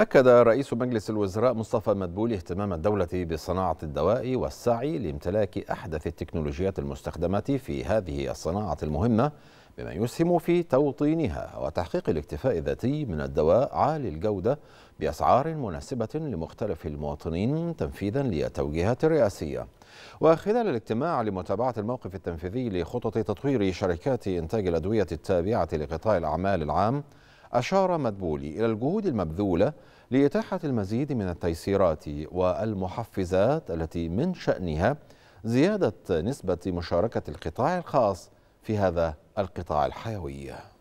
أكد رئيس مجلس الوزراء مصطفى مدبولي اهتمام الدولة بصناعة الدواء والسعي لامتلاك أحدث التكنولوجيات المستخدمة في هذه الصناعة المهمة بما يسهم في توطينها وتحقيق الاكتفاء الذاتي من الدواء عالي الجودة بأسعار مناسبة لمختلف المواطنين تنفيذا للتوجيهات الرئاسية وخلال الاجتماع لمتابعة الموقف التنفيذي لخطط تطوير شركات إنتاج الأدوية التابعة لقطاع الأعمال العام أشار مدبولي إلى الجهود المبذولة لإتاحة المزيد من التيسيرات والمحفزات التي من شأنها زيادة نسبة مشاركة القطاع الخاص في هذا القطاع الحيوي